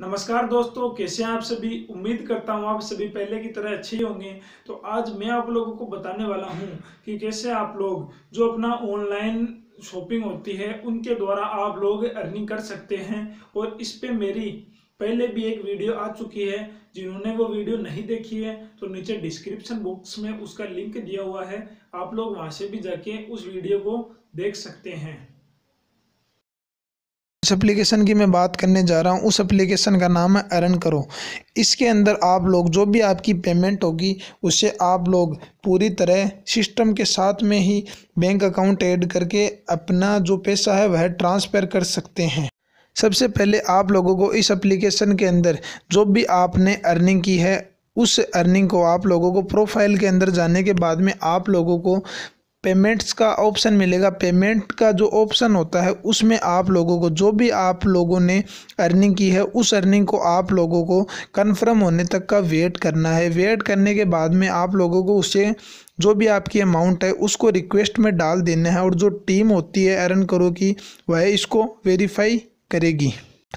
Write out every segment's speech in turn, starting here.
नमस्कार दोस्तों कैसे हैं आप सभी उम्मीद करता हूं आप सभी पहले की तरह अच्छे होंगे तो आज मैं आप लोगों को बताने वाला हूं कि कैसे आप लोग जो अपना ऑनलाइन शॉपिंग होती है उनके द्वारा आप लोग अर्निंग कर सकते हैं और इस पे मेरी पहले भी एक वीडियो आ चुकी है जिन्होंने वो वीडियो नहीं देखी है तो नीचे डिस्क्रिप्शन बॉक्स में उसका लिंक दिया हुआ है आप लोग वहाँ से भी जाके उस वीडियो को देख सकते हैं इस एप्लीकेशन की मैं बात करने जा रहा हूँ उस एप्लीकेशन का नाम है अर्न करो इसके अंदर आप लोग जो भी आपकी पेमेंट होगी उससे आप लोग पूरी तरह सिस्टम के साथ में ही बैंक अकाउंट ऐड करके अपना जो पैसा है वह ट्रांसफ़र कर सकते हैं सबसे पहले आप लोगों को इस एप्लीकेशन के अंदर जो भी आपने अर्निंग की है उस अर्निंग को आप लोगों को प्रोफाइल के अंदर जाने के बाद में आप लोगों को पेमेंट्स का ऑप्शन मिलेगा पेमेंट का जो ऑप्शन होता है उसमें आप लोगों को जो भी आप लोगों ने अर्निंग की है उस अर्निंग को आप लोगों को कंफर्म होने तक का वेट करना है वेट करने के बाद में आप लोगों को उसे जो भी आपकी अमाउंट है उसको रिक्वेस्ट में डाल देना है और जो टीम होती है अर्न करो की वह इसको वेरीफाई करेगी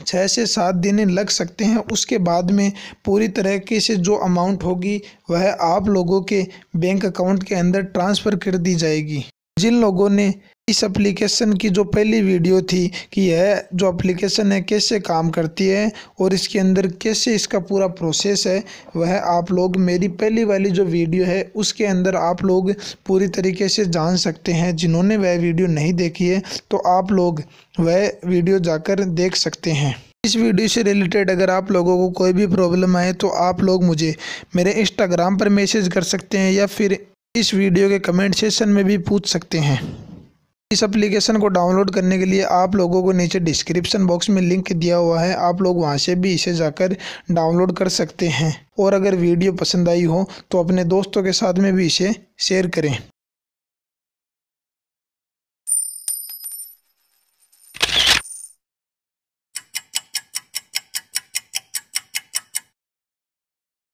छः से सात दिन लग सकते हैं उसके बाद में पूरी तरीके से जो अमाउंट होगी वह आप लोगों के बैंक अकाउंट के अंदर ट्रांसफ़र कर दी जाएगी जिन लोगों ने इस एप्लीकेशन की जो पहली वीडियो थी कि यह जो एप्लीकेशन है कैसे काम करती है और इसके अंदर कैसे इसका पूरा प्रोसेस है वह आप लोग मेरी पहली वाली जो वीडियो है उसके अंदर आप लोग पूरी तरीके से जान सकते हैं जिन्होंने वह वीडियो नहीं देखी है तो आप लोग वह वीडियो जाकर देख सकते हैं इस वीडियो से रिलेटेड अगर आप लोगों को कोई भी प्रॉब्लम आए तो आप लोग मुझे मेरे इंस्टाग्राम पर मैसेज कर सकते हैं या फिर इस वीडियो के कमेंट सेशन में भी पूछ सकते हैं इस एप्लीकेशन को डाउनलोड करने के लिए आप लोगों को नीचे डिस्क्रिप्शन बॉक्स में लिंक दिया हुआ है आप लोग वहां से भी इसे जाकर डाउनलोड कर सकते हैं और अगर वीडियो पसंद आई हो तो अपने दोस्तों के साथ में भी इसे शेयर करें